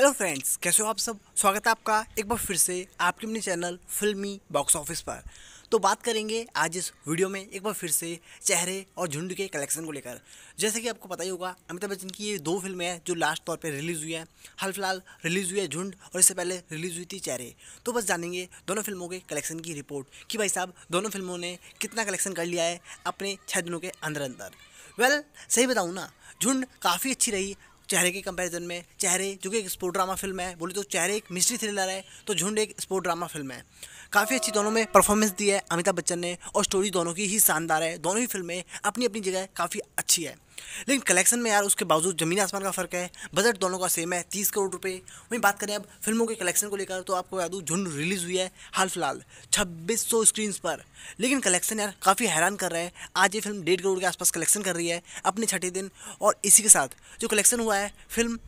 hello friends कैसे हो आप सब स्वागत है आपका एक बार फिर से आपके अपने चैनल फिल्मी बॉक्स ऑफिस पर तो बात करेंगे आज इस वीडियो में एक बार फिर से चेहरे और झुंड के कलेक्शन को लेकर जैसे कि आपको पता ही होगा अमिताभ बच्चन की ये दो फिल्में हैं जो लास्ट तौर पे रिलीज़ हुई हैं हाल फिलहाल रिलीज़ हुई है झुंड और इससे पहले रिलीज़ हुई थी चेहरे तो बस जानेंगे दोनों फिल्मों के कलेक्शन की रिपोर्ट कि भाई साहब दोनों फिल्मों ने कितना कलेक्शन कर लिया है अपने छः दिनों के अंदर अंदर वेल well, सही बताऊँ ना झुंड काफ़ी अच्छी रही चेहरे के कंपैरिजन में चेहरे जो कि एक स्पोर्ट ड्रामा फिल्म है बोले तो चेहरे एक मिस्ट्री थ्रिलर है तो झुंड एक स्पोर्ट ड्रामा फिल्म है काफ़ी अच्छी दोनों में परफॉर्मेंस दी है अमिताभ बच्चन ने और स्टोरी दोनों की ही शानदार है दोनों ही फिल्में अपनी अपनी जगह काफ़ी अच्छी है लेकिन कलेक्शन में यार उसके बावजूद ज़मीन आसमान का फ़र्क है बजट दोनों का सेम है तीस करोड़ रुपये वहीं बात करें अब फिल्मों के कलेक्शन को लेकर तो आपको याद दूँ झुंड रिलीज़ हुई है हाल फिलहाल छब्बीस सौ स्क्रीन पर लेकिन कलेक्शन यार काफ़ी हैरान कर रहा है आज ये फिल्म डेढ़ करोड़ के आसपास कलेक्शन कर रही है अपने छठे दिन और इसी के साथ जो कलेक्शन हुआ है फिल्म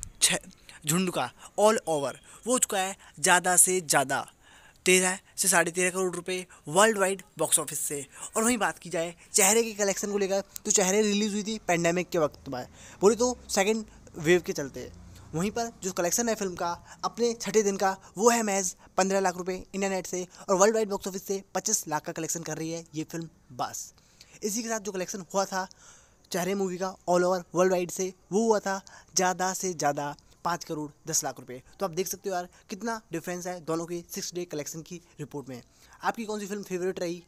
झुंड का ऑल ओवर वो चुका है ज़्यादा से ज़्यादा तेरह से साढ़े तेरह करोड़ रुपए वर्ल्ड वाइड बॉक्स ऑफिस से और वहीं बात की जाए चेहरे के कलेक्शन को लेकर तो चेहरे रिलीज़ हुई थी पेंडेमिक के वक्त में बोले तो सेकेंड वेव के चलते वहीं पर जो कलेक्शन है फिल्म का अपने छठे दिन का वो है महज पंद्रह लाख रुपए इंटरनेट से और वर्ल्ड वाइड बॉक्स ऑफिस से पच्चीस लाख का कलेक्शन कर रही है ये फिल्म बस इसी के साथ जो कलेक्शन हुआ था चेहरे मूवी का ऑल ओवर वर्ल्ड वाइड से वो हुआ था ज़्यादा से ज़्यादा पाँच करोड़ दस लाख रुपए तो आप देख सकते हो यार कितना डिफरेंस है दोनों की सिक्स डे कलेक्शन की रिपोर्ट में आपकी कौन सी फिल्म फेवरेट रही